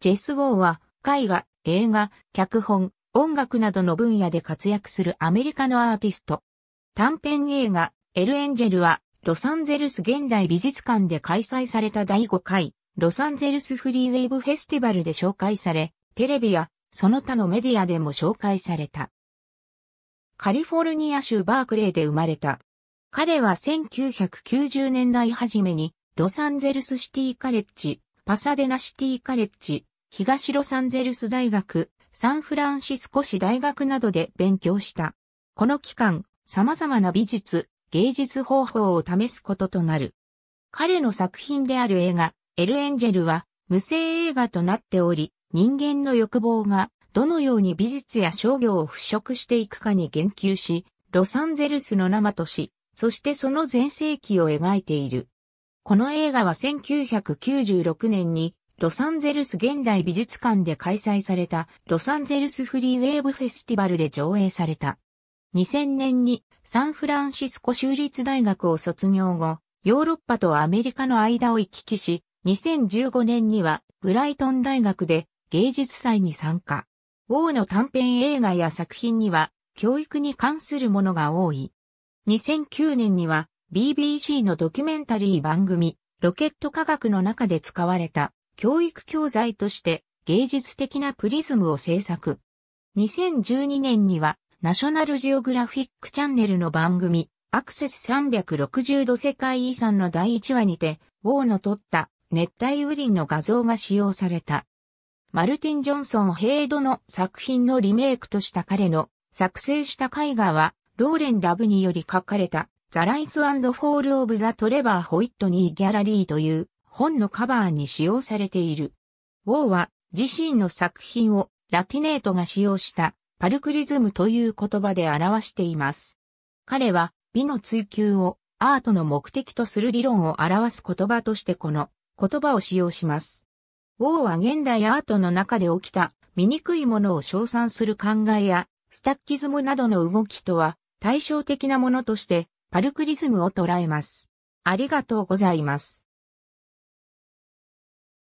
ジェス・ウォーは絵画、映画、脚本、音楽などの分野で活躍するアメリカのアーティスト。短編映画、エル・エンジェルは、ロサンゼルス現代美術館で開催された第5回、ロサンゼルスフリーウェイブフェスティバルで紹介され、テレビや、その他のメディアでも紹介された。カリフォルニア州バークレーで生まれた。彼は1990年代初めに、ロサンゼルスシティカレッジ、パサデナシティカレッジ、東ロサンゼルス大学、サンフランシスコ市大学などで勉強した。この期間、様々な美術、芸術方法を試すこととなる。彼の作品である映画、エル・エンジェルは、無声映画となっており、人間の欲望が、どのように美術や商業を払拭していくかに言及し、ロサンゼルスの生とし、そしてその全盛期を描いている。この映画は1996年にロサンゼルス現代美術館で開催されたロサンゼルスフリーウェーブフェスティバルで上映された。2000年にサンフランシスコ州立大学を卒業後、ヨーロッパとアメリカの間を行き来し、2015年にはブライトン大学で芸術祭に参加。ウォーの短編映画や作品には教育に関するものが多い。2009年には BBC のドキュメンタリー番組、ロケット科学の中で使われた教育教材として芸術的なプリズムを制作。2012年にはナショナルジオグラフィックチャンネルの番組、アクセス360度世界遺産の第1話にて、ウォーの撮った熱帯雨林の画像が使用された。マルティン・ジョンソン・ヘイドの作品のリメイクとした彼の作成した絵画は、ローレン・ラブにより書かれたザ・ライズ・フォール・オブ・ザ・トレバー・ホイットニー・ギャラリーという本のカバーに使用されている。ウォーは自身の作品をラティネートが使用したパルクリズムという言葉で表しています。彼は美の追求をアートの目的とする理論を表す言葉としてこの言葉を使用します。ウォーは現代アートの中で起きた醜いものを称賛する考えやスタッキズムなどの動きとは対照的なものとしてパルクリズムを捉えます。ありがとうございます。